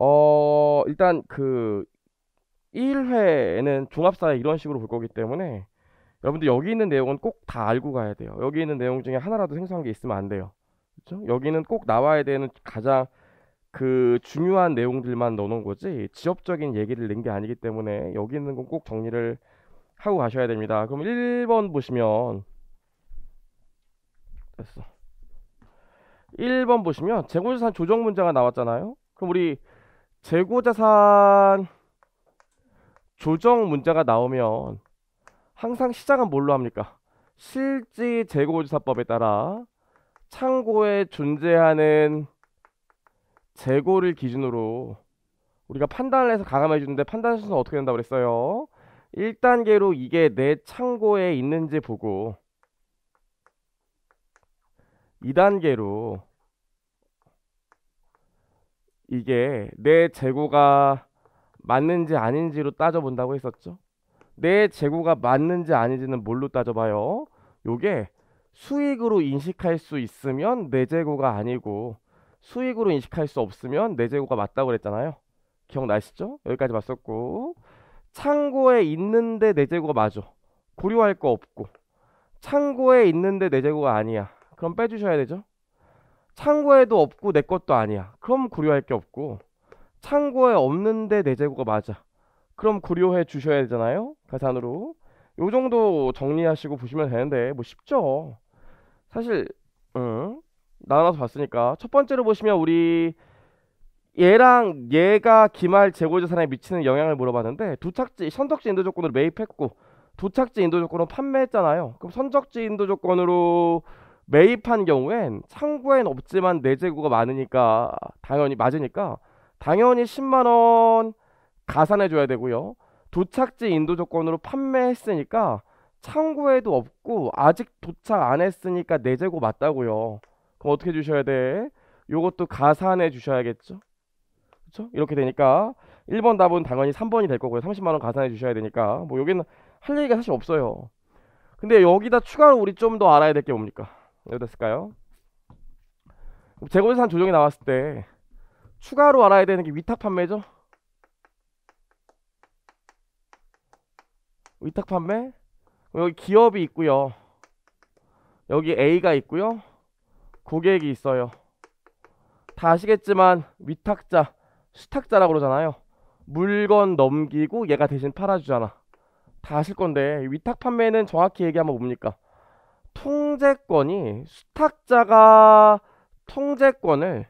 어, 일단 그 1회에는 종합사회 이런 식으로 볼 거기 때문에 여러분들 여기 있는 내용은 꼭 다 알고 가야 돼요. 여기 있는 내용 중에 하나라도 생소한 게 있으면 안 돼요. 그렇죠? 여기는 꼭 나와야 되는 가장 그 중요한 내용들만 넣어놓은 거지 지역적인 얘기를 낸 게 아니기 때문에 여기 있는 건 꼭 정리를 하고 가셔야 됩니다. 그럼 1번 보시면 됐어. 1번 보시면 재고자산 조정 문제가 나왔잖아요. 그럼 우리 재고자산 조정 문제가 나오면 항상 시작은 뭘로 합니까? 실지 재고조사법에 따라 창고에 존재하는 재고를 기준으로 우리가 판단을 해서 가감해 주는데 판단 순서 어떻게 된다고 그랬어요? 1단계로 이게 내 창고에 있는지 보고 2단계로 이게 내 재고가 맞는지 아닌지로 따져본다고 했었죠. 내 재고가 맞는지 아닌지는 뭘로 따져봐요? 요게 수익으로 인식할 수 있으면 내 재고가 아니고 수익으로 인식할 수 없으면 내 재고가 맞다고 그랬잖아요. 기억나시죠? 여기까지 봤었고 창고에 있는데 내 재고가 맞아. 고려할 거 없고 창고에 있는데 내 재고가 아니야. 그럼 빼주셔야 되죠. 창고에도 없고 내 것도 아니야. 그럼 구려할 게 없고 창고에 없는데 내 재고가 맞아. 그럼 구려해 주셔야 되잖아요. 가산으로. 요 정도 정리하시고 보시면 되는데 뭐 쉽죠. 사실 음, 나눠서 봤으니까 첫 번째로 보시면 우리 얘랑 얘가 기말 재고자 산에 미치는 영향을 물어봤는데 도착지 선적지 인도 조건으로 매입했고 도착지 인도 조건으로 판매했잖아요. 그럼 선적지 인도 조건으로 매입한 경우엔 창구엔 없지만 내재고가 많으니까 당연히 맞으니까 당연히 10만 원 가산해 줘야 되고요. 도착지 인도 조건으로 판매했으니까 창구에도 없고 아직 도착 안 했으니까 내재고 맞다고요. 그럼 어떻게 주셔야 돼? 요것도 가산해 주셔야겠죠. 그렇죠? 이렇게 되니까 1번 답은 당연히 3번이 될 거고요. 30만 원 가산해 주셔야 되니까 뭐 여기는 할 얘기가 사실 없어요. 근데 여기다 추가로 우리 좀 더 알아야 될 게 뭡니까? 여기다 쓸까요? 재고자산 조정이 나왔을 때 추가로 알아야 되는 게 위탁 판매죠? 위탁 판매? 여기 기업이 있고요. 여기 A가 있고요. 고객이 있어요. 다 아시겠지만 위탁자, 수탁자라고 그러잖아요. 물건 넘기고 얘가 대신 팔아주잖아. 다 아실 건데 위탁 판매는 정확히 얘기하면 뭡니까? 통제권이 수탁자가 통제권을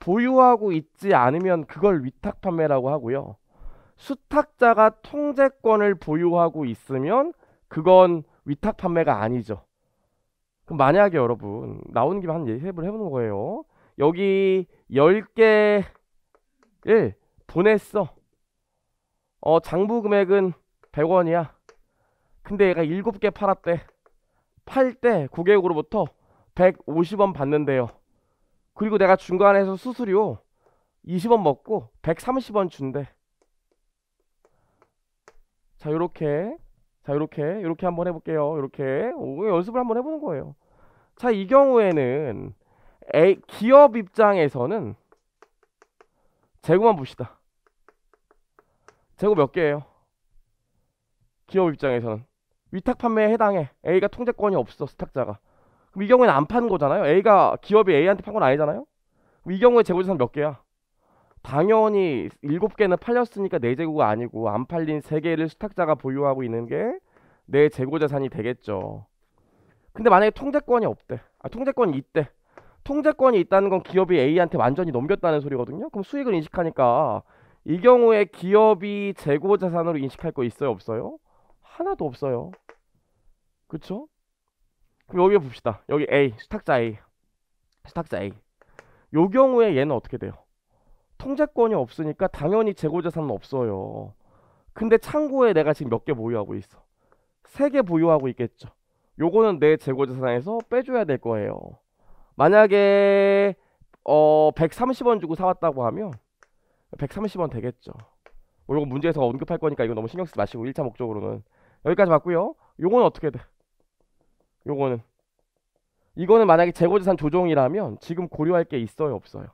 보유하고 있지 않으면 그걸 위탁 판매라고 하고요. 수탁자가 통제권을 보유하고 있으면 그건 위탁 판매가 아니죠. 그럼 만약에 여러분 나온 김에 한 예습을 해보는 거예요. 여기 10개를 보냈어. 어, 장부 금액은 100원이야. 근데 얘가 7개 팔았대. 팔 때 고객으로부터 150원 받는데요. 그리고 내가 중간에서 수수료 20원 먹고 130원 준대. 자, 요렇게. 자, 요렇게. 요렇게 한번 해볼게요. 요렇게. 오, 연습을 한번 해보는 거예요. 자, 이 경우에는 A, 기업 입장에서는 재고만 봅시다. 재고 몇 개예요? 기업 입장에서는 위탁 판매에 해당해. A가 통제권이 없어 수탁자가 그럼 이 경우에는 안 파는 거잖아요. A가 기업이 A한테 판 건 아니잖아요. 그럼 이 경우에 재고자산 몇 개야? 당연히 일곱 개는 팔렸으니까 내 네 재고가 아니고 안 팔린 세개를 수탁자가 보유하고 있는 게 내 재고자산이 되겠죠. 근데 만약에 통제권이 없대. 아, 통제권이 있대. 통제권이 있다는 건 기업이 A한테 완전히 넘겼다는 소리거든요. 그럼 수익을 인식하니까 이 경우에 기업이 재고자산으로 인식할 거 있어요? 없어요? 하나도 없어요. 그쵸? 그럼 여기 봅시다. 여기 A, 수탁자 A. 수탁자 A. 요 경우에 얘는 어떻게 돼요? 통제권이 없으니까 당연히 재고자산은 없어요. 근데 창고에 내가 지금 몇 개 보유하고 있어. 세 개 보유하고 있겠죠. 요거는 내 재고자산에서 빼줘야 될 거예요. 만약에 어 130원 주고 사왔다고 하면 130원 되겠죠. 뭐 이거 문제에서 언급할 거니까 이거 너무 신경 쓰지 마시고 1차 목적으로는 여기까지 봤고요. 요거는 어떻게 돼? 요거는 이거는 만약에 재고재산 조정이라면 지금 고려할 게 있어요 없어요?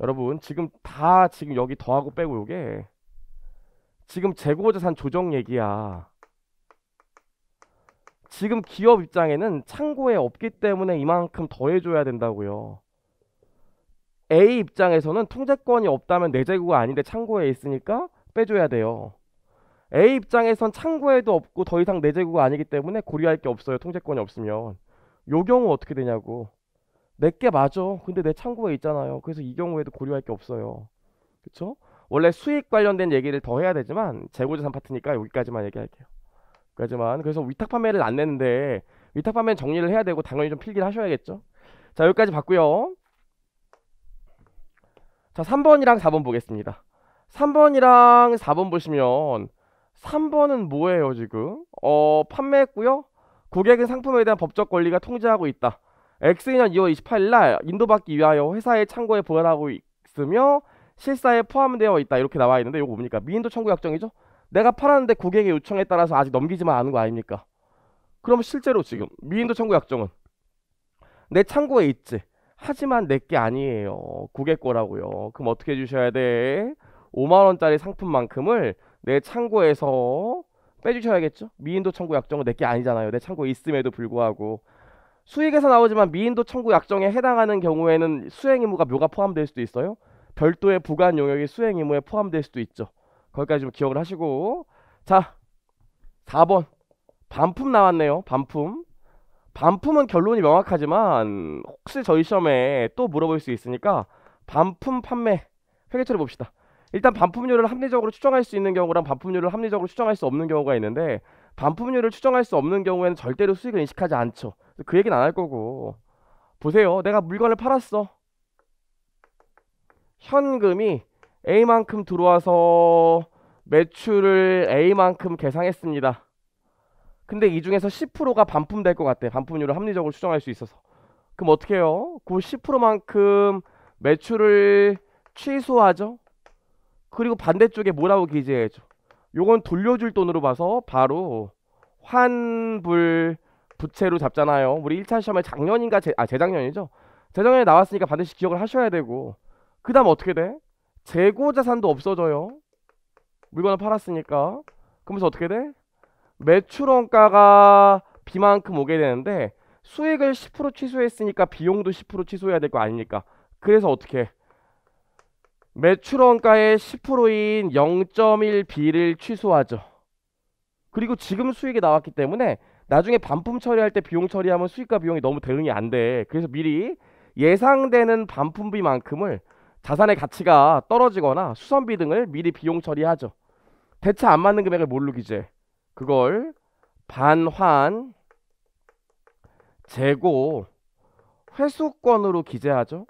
여러분 지금 다 지금 여기 더하고 빼고 요게 지금 재고재산 조정 얘기야. 지금 기업 입장에는 창고에 없기 때문에 이만큼 더해줘야 된다고요. A 입장에서는 통제권이 없다면 내 재고가 아닌데 창고에 있으니까 빼줘야 돼요. A 입장에선 창구에도 없고 더 이상 내재구가 아니기 때문에 고려할 게 없어요. 통제권이 없으면. 요 경우 어떻게 되냐고. 내게 맞어 근데 내 창구에 있잖아요. 그래서 이 경우에도 고려할 게 없어요. 그쵸? 원래 수익 관련된 얘기를 더 해야 되지만 재고재산 파트니까 여기까지만 얘기할게요. 여기까지만. 그래서 위탁 판매를 안 내는데 위탁 판매 정리를 해야 되고 당연히 좀 필기를 하셔야겠죠. 자 여기까지 봤고요. 자 3번이랑 4번 보겠습니다. 3번이랑 4번 보시면 3번은 뭐예요 지금? 어 판매했고요. 고객은 상품에 대한 법적 권리가 통제하고 있다. X인은 2월 28일 날 인도받기 위하여 회사의 창고에 보관하고 있으며 실사에 포함되어 있다 이렇게 나와 있는데 이거 뭡니까? 미인도 청구 약정이죠? 내가 팔았는데 고객의 요청에 따라서 아직 넘기지만 않은 거 아닙니까? 그럼 실제로 지금 미인도 청구 약정은 내 창고에 있지. 하지만 내 게 아니에요. 고객 거라고요. 그럼 어떻게 해주셔야 돼? 5만원짜리 상품만큼을 내 창고에서 빼주셔야겠죠? 미인도 청구 약정은 내게 아니잖아요. 내 창고에 있음에도 불구하고 수익에서 나오지만 미인도 청구 약정에 해당하는 경우에는 수행 의무가 묘가 포함될 수도 있어요. 별도의 부관 용역이 수행 의무에 포함될 수도 있죠. 거기까지 좀 기억을 하시고 자 4번 반품 나왔네요. 반품 반품은 결론이 명확하지만 혹시 저희 시험에 또 물어볼 수 있으니까 반품 판매 회계 처리 봅시다. 일단 반품률을 합리적으로 추정할 수 있는 경우랑 반품률을 합리적으로 추정할 수 없는 경우가 있는데 반품률을 추정할 수 없는 경우에는 절대로 수익을 인식하지 않죠. 그 얘기는 안 할 거고 보세요. 내가 물건을 팔았어. 현금이 A만큼 들어와서 매출을 A만큼 계상했습니다. 근데 이 중에서 10%가 반품될 것 같아. 반품률을 합리적으로 추정할 수 있어서. 그럼 어떻게 해요? 그 10%만큼 매출을 취소하죠. 그리고 반대쪽에 뭐라고 기재해줘 요건 돌려줄 돈으로 봐서 바로 환불 부채로 잡잖아요 우리 1차 시험에 작년인가 재, 아 재작년이죠 재작년에 나왔으니까 반드시 기억을 하셔야 되고 그 다음 어떻게 돼? 재고 자산도 없어져요 물건을 팔았으니까 그러면서 어떻게 돼? 매출원가가 비만큼 오게 되는데 수익을 10% 취소했으니까 비용도 10% 취소해야 될 거 아닙니까? 그래서 어떻게 해? 매출 원가의 10%인 0.1B를 취소하죠. 그리고 지금 수익이 나왔기 때문에 나중에 반품 처리할 때 비용 처리하면 수익과 비용이 너무 대응이 안 돼. 그래서 미리 예상되는 반품비만큼을 자산의 가치가 떨어지거나 수선비 등을 미리 비용 처리하죠. 대체 안 맞는 금액을 뭘로 기재? 그걸 반환 재고 회수권으로 기재하죠.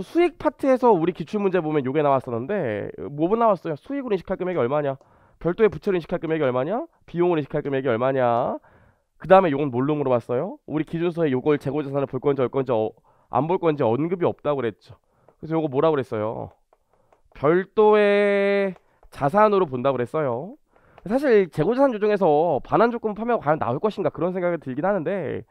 수익 파트에서 우리 기출문제 보면 요게 나왔었는데 뭐가 나왔어요? 수익으로 인식할 금액이 얼마냐? 별도의 부채로 인식할 금액이 얼마냐? 비용으로 인식할 금액이 얼마냐? 그 다음에 요건 뭘로 물어봤어요? 우리 기준서에 요걸 재고자산을 볼 건지 올 건지 어, 안볼 건지 언급이 없다고 그랬죠. 그래서 요거 뭐라 고 그랬어요? 별도의 자산으로 본다고 그랬어요. 사실 재고자산 조정에서 반환 조건부 판매가 과연 나올 것인가 그런 생각이 들긴 하는데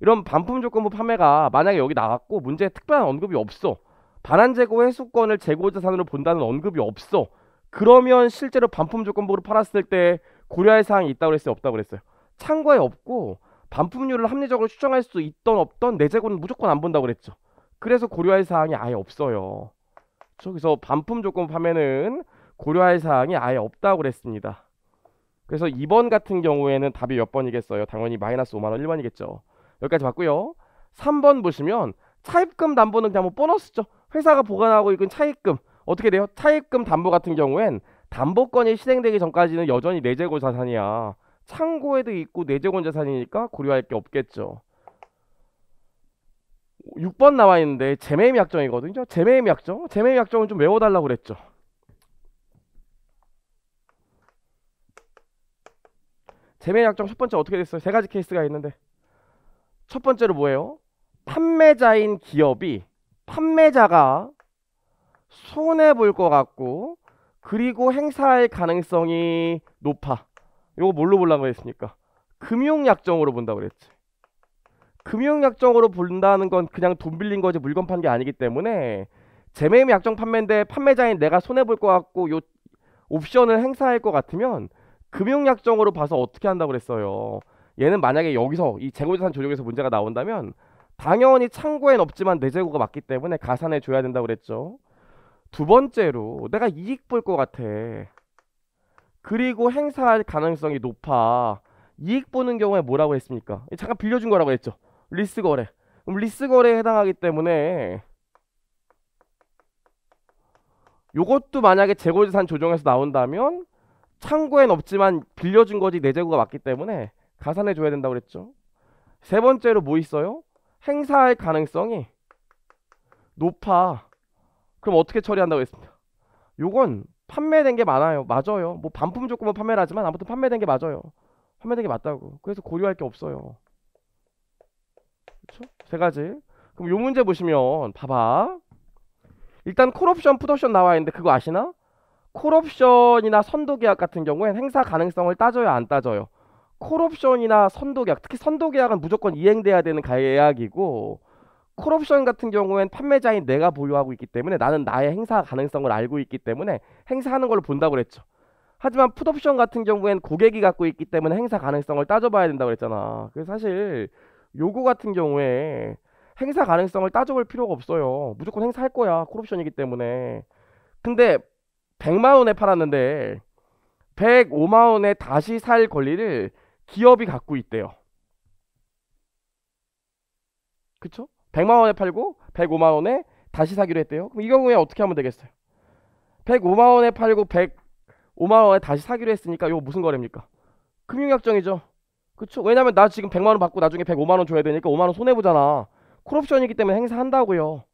이런 반품 조건부 판매가 만약에 여기 나왔고 문제에 특별한 언급이 없어. 반환재고 회수권을 재고자산으로 본다는 언급이 없어. 그러면 실제로 반품 조건부로 팔았을 때 고려할 사항이 있다고 그랬어요? 없다고 그랬어요? 창고에 없고 반품률을 합리적으로 추정할 수 있던 없던 내 재고는 무조건 안 본다고 그랬죠. 그래서 고려할 사항이 아예 없어요. 저기서 반품 조건 파면은 고려할 사항이 아예 없다고 그랬습니다. 그래서 2번 같은 경우에는 답이 몇 번이겠어요? 당연히 마이너스 5만원 1번이겠죠. 여기까지 봤고요. 3번 보시면 차입금 담보는 뭐 보너스죠. 회사가 보관하고 있는 차입금 어떻게 돼요? 차입금 담보 같은 경우엔 담보권이 실행되기 전까지는 여전히 내재고 자산이야. 창고에도 있고 내재고 자산이니까 고려할 게 없겠죠. 6번 나와 있는데 재매입 약정이거든요. 재매입 약정. 재매입 약정은 좀 외워달라고 그랬죠. 재매임 약정 첫 번째 어떻게 됐어요? 세 가지 케이스가 있는데 첫 번째로 뭐예요? 판매자인 기업이 판매자가 손해 볼 것 같고 그리고 행사할 가능성이 높아. 이거 뭘로 보려고 했습니까? 금융약정으로 본다고 그랬지. 금융약정으로 본다는 건 그냥 돈 빌린 거지 물건 판 게 아니기 때문에 재매매 약정 판매인데 판매자인 내가 손해 볼 것 같고 요 옵션을 행사할 것 같으면 금융약정으로 봐서 어떻게 한다고 그랬어요. 얘는 만약에 여기서 이재고재산 조정에서 문제가 나온다면 당연히 창고엔 없지만 내 재고가 맞기 때문에 가산해 줘야 된다고 그랬죠. 두 번째로 내가 이익 볼 것 같아. 그리고 행사할 가능성이 높아. 이익 보는 경우에 뭐라고 했습니까? 잠깐 빌려준 거라고 했죠. 리스 거래. 그럼 리스 거래에 해당하기 때문에 요것도 만약에 재고재산 조정에서 나온다면 창고엔 없지만 빌려준 거지 내 재고가 맞기 때문에 가산해 줘야 된다고 그랬죠. 세 번째로 뭐 있어요? 행사할 가능성이 높아 그럼 어떻게 처리한다고 했습니다 요건 판매된 게 많아요 맞아요 뭐 반품 조건만 판매를 하지만 아무튼 판매된 게 맞아요 판매된 게 맞다고 그래서 고려할 게 없어요 그쵸? 그렇죠? 세 가지 그럼 요 문제 보시면 봐봐 일단 콜옵션 푸옵션 나와 있는데 그거 아시나? 콜옵션이나 선도계약 같은 경우엔 행사 가능성을 따져요 안 따져요 콜옵션이나 선도계약, 특히 선도계약은 무조건 이행돼야 되는 계약이고 콜옵션 같은 경우엔 판매자인 내가 보유하고 있기 때문에 나는 나의 행사 가능성을 알고 있기 때문에 행사하는 걸로 본다고 그랬죠. 하지만 풋옵션 같은 경우엔 고객이 갖고 있기 때문에 행사 가능성을 따져봐야 된다고 그랬잖아. 그래서 사실 요거 같은 경우에 행사 가능성을 따져볼 필요가 없어요. 무조건 행사할 거야. 콜옵션이기 때문에. 근데 100만 원에 팔았는데 105만 원에 다시 살 권리를 기업이 갖고 있대요. 그쵸? 100만 원에 팔고 105만 원에 다시 사기로 했대요. 그럼 이 경우에 어떻게 하면 되겠어요? 105만 원에 팔고 105만 원에 다시 사기로 했으니까 이거 무슨 거래입니까? 금융약정이죠. 그쵸? 왜냐면 나 지금 100만 원 받고 나중에 105만 원 줘야 되니까 5만 원 손해 보잖아. 콜옵션이기 때문에 행사한다고요.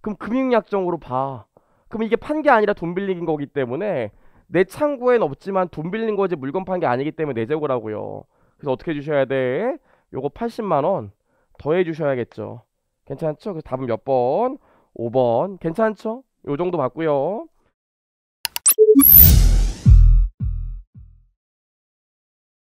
그럼 금융약정으로 봐. 그럼 이게 판 게 아니라 돈 빌린 거기 때문에 내창고엔 없지만 돈 빌린 거지 물건 판 게 아니기 때문에 내재고라고요. 그래서 어떻게 해 주셔야 돼? 요거 80만원 더 해 주셔야겠죠. 괜찮죠? 그래서 답은 몇 번? 5번. 괜찮죠? 요 정도 맞고요.